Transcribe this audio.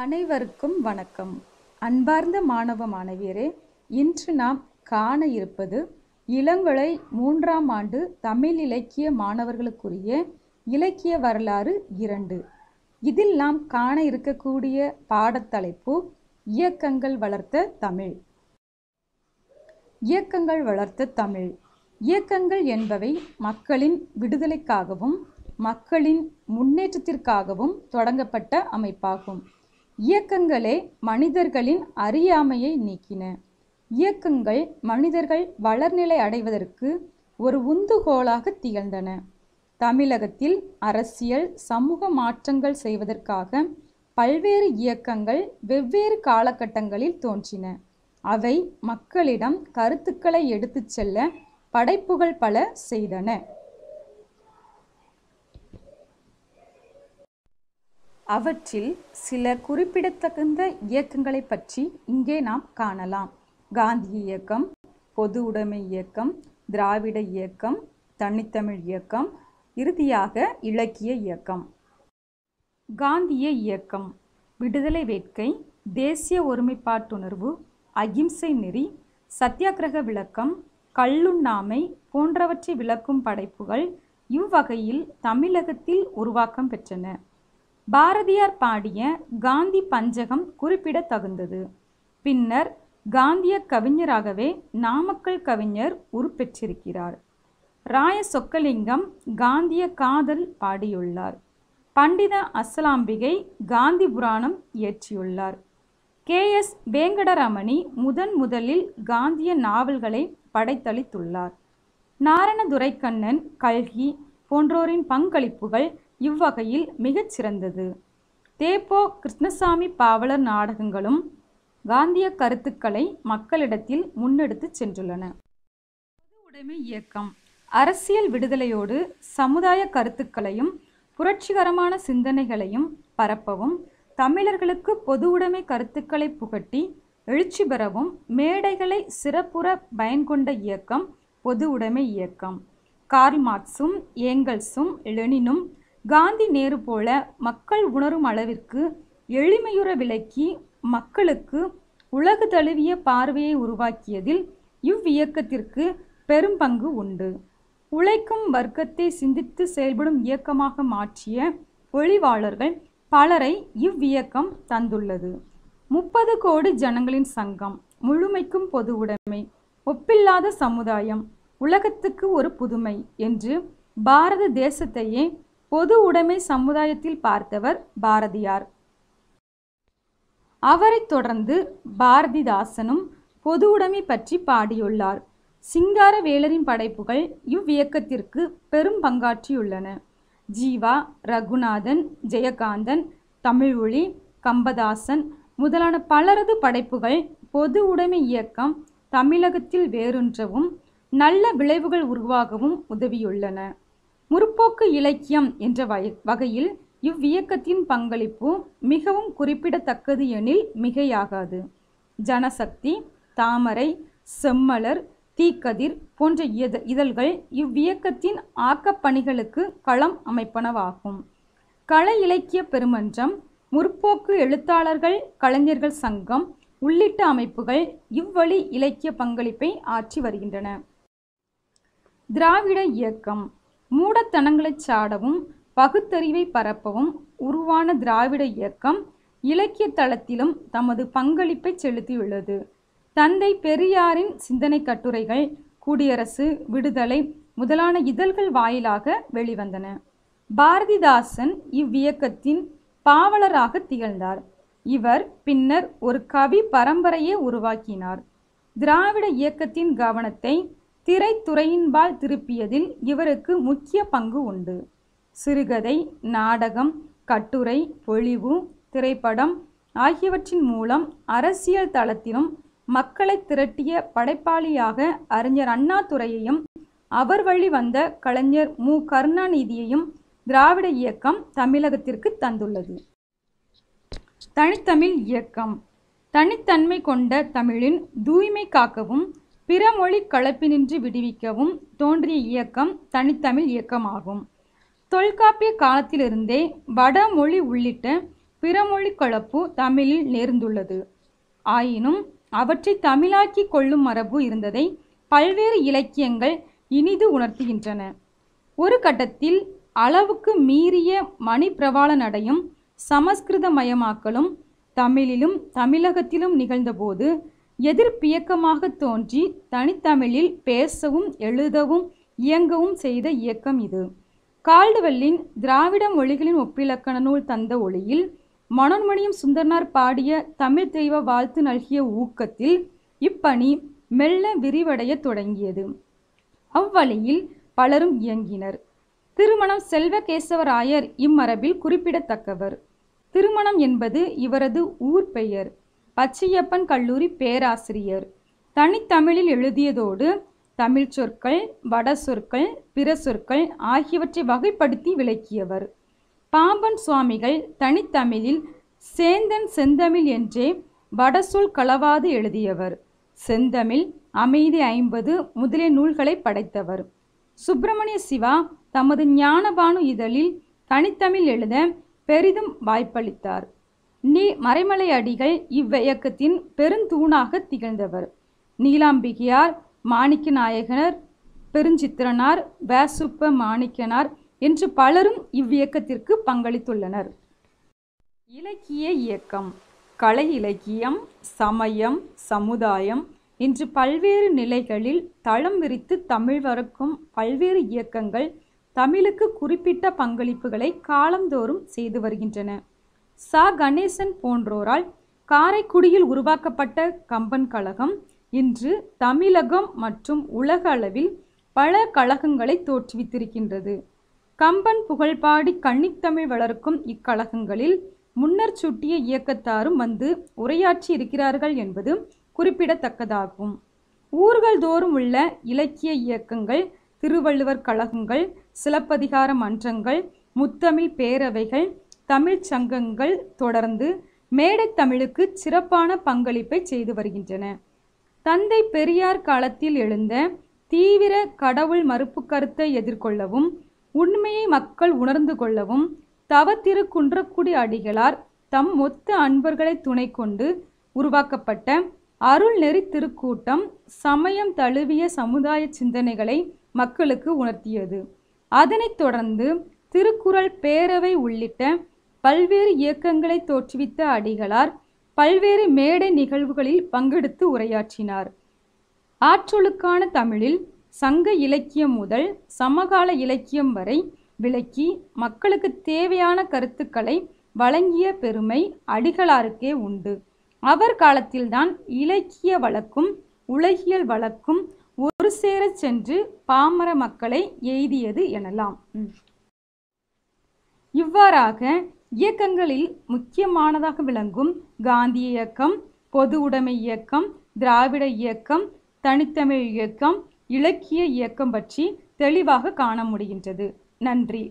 அனைவருக்கும் வணக்கம் அன்பார்ந்த மாணவ மாணவியரே இன்று நாம் காண இருப்பது இளங்கொலை மூன்றாம் ஆண்டு தமிழ் இலக்கிய மாணவர்களுக்குரிய இலக்கிய வரலாறு இரண்டு இதில் நாம் காண இருக்கக்கூடிய பாடத்தலைப்பு இயக்கங்கள் வளர்த்த தமிழ் இயக்கங்கள் வளர்த்த தமிழ் இயக்கங்கள் என்பவை மக்களின் விடுதலைக்காகவும் மக்களின் முன்னேற்றத்திற்காகவும் தொடங்கப்பட்ட அமைப்பாகும் இயக்கங்களே மனிதர்களின் அறியாமையை நீக்கின இயக்கங்கள் மனிதர்கள் வளர்நிலை அடைவதற்கு ஒரு உந்துகோலாக திகழ்ந்தன தமிழகத்தில் அரசியல் சமூக மாற்றங்கள் செய்வதற்காக பல்வேறு இயக்கங்கள் வெவ்வேறு காலகட்டங்களில் தோன்றின அவை மக்களிடம் கருத்துக்களை எடுத்துச் செல்ல படைப்புகள் பல செய்தன அவற்றில் சில குறிப்பிடத்தகுந்த இயக்கங்களை பற்றி இங்கே நாம் காணலாம் காந்தி இயக்கம் பொது உடைமை இயக்கம் திராவிட இயக்கம் தனித்தமிழ் இயக்கம் இறுதியாக இலக்கிய இயக்கம் காந்திய இயக்கம் விடுதலை வேட்கை தேசிய ஒருமைப்பாட்டுணர்வு அகிம்சை நெறி சத்தியாகிரக விளக்கம் கல்லுண்ணாமை போன்றவற்றை விளக்கும் படைப்புகள் இவ்வகையில் தமிழகத்தில் உருவாக்கம் பெற்றன பாரதியார் பாடிய காந்தி பஞ்சகம் குறிப்பிடத்தகுந்தது பின்னர் காந்திய கவிஞராகவே நாமக்கல் கவிஞர் உருப்பெற்றிருக்கிறார் ராய சொக்கலிங்கம் காந்திய காதல் பாடியுள்ளார் பண்டித அசலாம்பிகை காந்தி புராணம் இயற்றியுள்ளார் கே எஸ் வேங்கடரமணி முதன் முதலில் காந்திய நாவல்களை படைத்தளித்துள்ளார் நாரணதுரைக்கண்ணன் கல்கி போன்றோரின் பங்களிப்புகள் இவ்வகையில் மிகச் சிறந்தது தேப்போ கிருஷ்ணசாமி பாவலர் நாடகங்களும் காந்திய கருத்துக்களை மக்களிடத்தில் முன்னெடுத்துச் சென்றுள்ளன பொது உடைமை இயக்கம் அரசியல் விடுதலையோடு சமுதாய கருத்துக்களையும் புரட்சிகரமான சிந்தனைகளையும் பரப்பவும் தமிழர்களுக்கு பொது உடைமை கருத்துக்களை புகட்டி எழுச்சி பெறவும் மேடைகளை சிறப்புற பயன்கொண்ட இயக்கம் பொது உடைமை இயக்கம் கார்ல் மார்க்ஸும் ஏங்கல்ஸும் லெனினும் காந்தி நேரு போல மக்கள் உணரும் அளவிற்கு எளிமையுற விளக்கி மக்களுக்கு உலகு தழுவிய பார்வையை உருவாக்கியதில் இவ்வியக்கத்திற்கு பெரும் பங்கு உண்டு உழைக்கும் வர்க்கத்தை சிந்தித்து செயல்படும் இயக்கமாக மாற்றிய ஒளிவாளர்கள் பலரை இவ்வியக்கம் தந்துள்ளது முப்பது கோடி ஜனங்களின் சங்கம் முழுமைக்கும் பொது உடைமை ஒப்பில்லாத சமுதாயம் உலகத்துக்கு ஒரு புதுமை என்று பாரத தேசத்தையே பொது உடைமை சமுதாயத்தில் பார்த்தவர் பாரதியார் அவரைத் தொடர்ந்து பாரதிதாசனும் பொது உடைமை பற்றி பாடியுள்ளார் சிங்கார வேலரின் படைப்புகள் இவ்வியக்கத்திற்கு பெரும் பங்காற்றியுள்ளன ஜீவா ரகுநாதன் ஜெயகாந்தன் தமிழ்மொழி கம்பதாசன் முதலான பலரது படைப்புகள் பொது உடைமை இயக்கம் தமிழகத்தில் வேறொன்றவும் நல்ல விளைவுகள் உருவாகவும் உதவியுள்ளன முற்போக்கு இலக்கியம் என்ற வகையில் இவ்வியக்கத்தின் பங்களிப்பு மிகவும் குறிப்பிடத்தக்கது எனில் மிகையாகாது ஜனசக்தி தாமரை செம்மலர் தீக்கதிர் போன்ற இத இதழ்கள் இவ்வியக்கத்தின் ஆக்கப்பணிகளுக்கு களம் அமைப்பனவாகும் கள இலக்கிய பெருமன்றம் முற்போக்கு எழுத்தாளர்கள் கலைஞர்கள் சங்கம் உள்ளிட்ட அமைப்புகள் இவ்வழி இலக்கிய பங்களிப்பை ஆற்றி வருகின்றன திராவிட இயக்கம் மூடத்தனங்களை சாடவும் பகுத்தறிவை பரப்பவும் உருவான திராவிட இயக்கம் இலக்கிய தளத்திலும் தமது பங்களிப்பை செலுத்தியுள்ளது தந்தை பெரியாரின் சிந்தனை கட்டுரைகள் குடியரசு விடுதலை முதலான இதழ்கள் வாயிலாக வெளிவந்தன பாரதிதாசன் இவ்வியக்கத்தின் பாவலராக திகழ்ந்தார் இவர் பின்னர் ஒரு கவி பரம்பரையே உருவாக்கினார் திராவிட இயக்கத்தின் கவனத்தை திரைத்துறையின்பால் திருப்பியதில் இவருக்கு முக்கிய பங்கு உண்டு சிறுகதை நாடகம் கட்டுரை பொழிவு திரைப்படம் ஆகியவற்றின் மூலம் அரசியல் தளத்திலும் மக்களை திரட்டிய படைப்பாளியாக அறிஞர் அண்ணாதுரையையும் அவர் வழி வந்த கலைஞர் மு கருணாநிதியையும் திராவிட இயக்கம் தமிழகத்திற்கு தந்துள்ளது தனித்தமிழ் இயக்கம் தனித்தன்மை கொண்ட தமிழின் தூய்மை காக்கவும் பிறமொழி கலப்பினின்றி விடுவிக்கவும் தோன்றிய இயக்கம் தனித்தமிழ் இயக்கமாகும் தொல்காப்பிய காலத்திலிருந்தே வடமொழி உள்ளிட்ட பிறமொழி கலப்பு தமிழில் நேர்ந்துள்ளது ஆயினும் அவற்றை தமிழாக்கி கொள்ளும் மரபு இருந்ததை பல்வேறு இலக்கியங்கள் இனிது உணர்த்துகின்றன ஒரு கட்டத்தில் அளவுக்கு மீறிய மணிப்பிரவாள நடையும் சமஸ்கிருதமயமாக்கலும் தமிழிலும் தமிழகத்திலும் நிகழ்ந்தபோது எதிர்ப்பியக்கமாக தோன்றி தனித்தமிழில் பேசவும் எழுதவும் இயங்கவும் செய்த இயக்கம் இது கால்டுவெல்லின் திராவிட மொழிகளின் ஒப்பிலக்கண நூல் தந்த ஒளியில் மனோன்மணியும் சுந்தரனார் பாடிய தமிழ் தெய்வ வாழ்த்து நல்கிய ஊக்கத்தில் இப்பணி மெல்ல விரிவடைய தொடங்கியது அவ்வழியில் பலரும் இயங்கினர் திருமணம் செல்வகேசவராயர் இம்மரபில் குறிப்பிடத்தக்கவர் திருமணம் என்பது இவரது ஊர் பெயர் பச்சையப்பன் கல்லூரி பேராசிரியர் தனித்தமிழில் எழுதியதோடு தமிழ் சொற்கள் வட சொற்கள் பிற சொற்கள் ஆகியவற்றை வகைப்படுத்தி விளக்கியவர் பாம்பன் சுவாமிகள் தனித்தமிழில் சேந்தன் செந்தமிழ் என்றே வடசொல் களவாது எழுதியவர் செந்தமிழ் அமைதி ஐம்பது முதலிய நூல்களை படைத்தவர் சுப்பிரமணிய சிவா தமது ஞானபானு இதழில் தனித்தமிழ் எழுத பெரிதும் வாய்ப்பளித்தார் நீ மறைமலை அடிகள் இவ்வியக்கத்தின் பெருந்தூணாக திகழ்ந்தவர் நீலாம்பிகையார் மாணிக்க நாயகனர் பெருஞ்சித்திரனார் வேசுப்ப மாணிக்கனார் என்று பலரும் இவ்வியக்கத்திற்கு பங்களித்துள்ளனர் இலக்கிய இயக்கம் கலை இலக்கியம் சமயம் சமுதாயம் இன்று பல்வேறு நிலைகளில் தளம் விரித்து தமிழ் வரக்கும் பல்வேறு இயக்கங்கள் தமிழுக்கு குறிப்பிட்ட பங்களிப்புகளை காலந்தோறும் செய்து வருகின்றன சா கணேசன் போன்றோரால் காரைக்குடியில் உருவாக்கப்பட்ட கம்பன் கழகம் இன்று தமிழகம் மற்றும் உலக அளவில் பல கழகங்களை தோற்றுவித்திருக்கின்றது கம்பன் புகழ்பாடி கன்னித்தமிழ் வளர்க்கும் இக்கழகங்களில் முன்னர் சுட்டிய இயக்கத்தாரும் வந்து உரையாற்றி இருக்கிறார்கள் என்பது குறிப்பிடத்தக்கதாகும் ஊர்கள் தோறும் உள்ள இலக்கிய இயக்கங்கள் திருவள்ளுவர் கழகங்கள் சிலப்பதிகார மன்றங்கள் முத்தமிழ் பேரவைகள் தமிழ் சங்கங்கள் தொடர்ந்து தமிழுக்கு சிறப்பான பங்களிப்பை செய்து வருகின்றன தந்தை பெரியார் காலத்தில் எழுந்த தீவிர கடவுள் மறுப்பு கருத்தை எதிர்கொள்ளவும் உண்மையை மக்கள் உணர்ந்து கொள்ளவும் தவத்திரு குன்றக்குடி அடிகளார் தம் மொத்த அன்பர்களை துணை கொண்டு உருவாக்கப்பட்ட அருள்நெறி திருக்கூட்டம் சமயம் தழுவிய சமுதாய சிந்தனைகளை மக்களுக்கு உணர்த்தியது அதனைத் தொடர்ந்து திருக்குறள் பேரவை உள்ளிட்ட பல்வேறு இயக்கங்களை தோற்றுவித்த அடிகளார் பல்வேறு மேடை நிகழ்வுகளில் பங்கெடுத்து உரையாற்றினார் ஆற்றொழுக்கான தமிழில் சங்க இலக்கியம் முதல் சமகால இலக்கியம் வரை விளக்கி மக்களுக்கு தேவையான கருத்துக்களை வழங்கிய பெருமை அடிகளாருக்கே உண்டு அவர் காலத்தில்தான் இலக்கிய வழக்கும் உலகியல் வழக்கும் ஒரு சேர சென்று பாமர மக்களை எய்தியது எனலாம் இவ்வாறாக இயக்கங்களில் முக்கியமானதாக விளங்கும் காந்தி இயக்கம் பொது உடைமை இயக்கம் திராவிட இயக்கம் தனித்தமிழ் இயக்கம் இலக்கிய இயக்கம் பற்றி தெளிவாக காண முடிகின்றது நன்றி